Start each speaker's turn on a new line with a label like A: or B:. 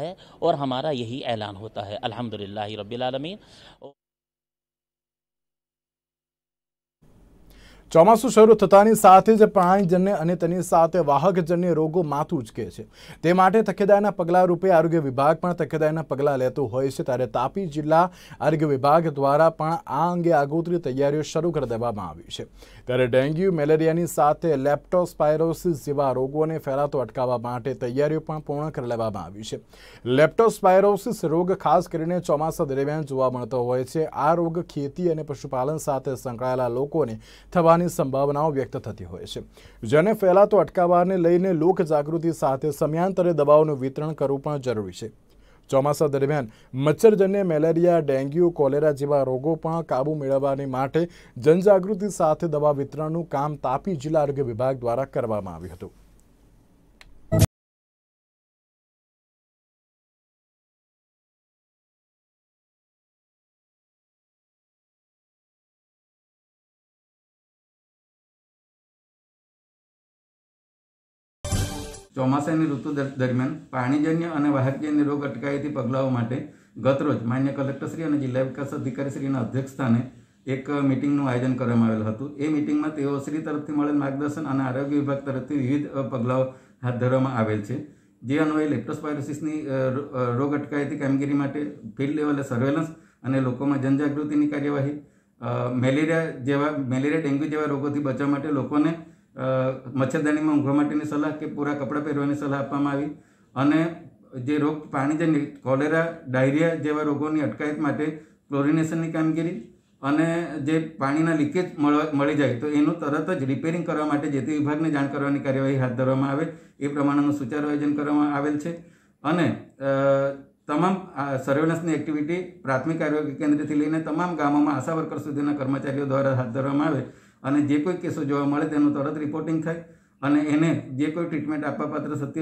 A: है और हमारा यही ऐलान होता है अल्हम्दुलिल्लाह रब्बिल आलमीन
B: ચોમાસું શરૂ થતાની સાથે જ પ્રાણીજન્ય અને તેની સાથે વાહકજન્ય રોગો માથું ઉચકે છે તે માટે તકેદારીના પગલાં રૂપે આરોગ્ય વિભાગ પણ તકેદારીના પગલાં લેતું હોય છે ત્યારે તાપી જિલ્લા આરોગ્ય વિભાગ દ્વારા પણ આ અંગે આગોતરી તૈયારીઓ શરૂ કરી દેવામાં આવી છે ત્યારે ડેન્ગ્યુ મેલેરિયાની સાથે લેપ્ટોસ્પાયરોસિસ જેવા રોગોને ફેલાતો અટકાવવા માટે તૈયારીઓ પણ પૂર્ણ કરી લેવામાં આવી છે લેપ્ટોસ્પાયરોસિસ રોગ ખાસ કરીને ચોમાસા દરમિયાન જોવા મળતો હોય છે આ રોગ ખેતી અને પશુપાલન સાથે સંકળાયેલા લોકોને થવાની ફેલાવાની સંભાવનાઓ વ્યક્ત થતી હોય છે જેને ફેલાતો અટકાવવાને લઈને લોકજાગૃતિ સાથે સમયાંતરે દવાઓનું વિતરણ કરવું પણ જરૂરી છે ચોમાસા દરમિયાન મચ્છરજન્ય મેલેરિયા ડેન્ગ્યુ કોલેરા જેવા રોગો પણ કાબૂ મેળવવાની માટે જનજાગૃતિ સાથે દવા વિતરણનું કામ તાપી જિલ્લા આરોગ્ય વિભાગ
A: દ્વારા કરવામાં આવ્યું હતું ચોમાસાની ઋતુ દરમિયાન પાણીજન્ય અને વાહકજન્ય રોગ અટકાયતી પગલાઓ માટે ગતરોજ માન્ય કલેક્ટરશ્રી અને જિલ્લા વિકાસ અધિકારીશ્રીના અધ્યક્ષસ્થાને એક મિટિંગનું આયોજન કરવામાં આવેલું હતું એ મિટિંગમાં તેઓ શ્રી તરફથી મળેલ માર્ગદર્શન અને આરોગ્ય વિભાગ તરફથી વિવિધ પગલાઓ હાથ ધરવામાં આવેલ છે જે અન્વયે લેપ્ટોસ્પાયરોસિસની રોગ અટકાયતી કામગીરી માટે ફિલ્ડ લેવલે સર્વેલન્સ અને લોકોમાં જનજાગૃતિની કાર્યવાહી મેલેરિયા જેવા મેલેરિયા ડેન્ગ્યુ જેવા રોગોથી બચવા માટે લોકોને મચ્છરદાનીમાં ઊંઘવા માટેની સલાહ કે પૂરા કપડાં પહેરવાની સલાહ આપવામાં આવી અને જે રોગ પાણીજન્ય કોલેરા ડાયરિયા જેવા રોગોની અટકાયત માટે ક્લોરિનેશનની કામગીરી અને જે પાણીના લીકેજ મળી જાય તો એનું તરત જ રિપેરિંગ કરવા માટે જે તે વિભાગને જાણ કરવાની કાર્યવાહી હાથ ધરવામાં આવે એ પ્રમાણેનું સુચારું આયોજન કરવામાં આવેલ છે અને તમામ સર્વેલન્સની એક્ટિવિટી પ્રાથમિક આરોગ્ય કેન્દ્રથી લઈને તમામ ગામોમાં આશા વર્કર સુધીના કર્મચારીઓ દ્વારા હાથ ધરવામાં આવે અને જે કોઈ કેસો જોવા મળે તેનું તરત રિપોર્ટિંગ થાય અને એને જે કોઈ ટ્રીટમેન્ટ આપવા પાત્ર સત્ય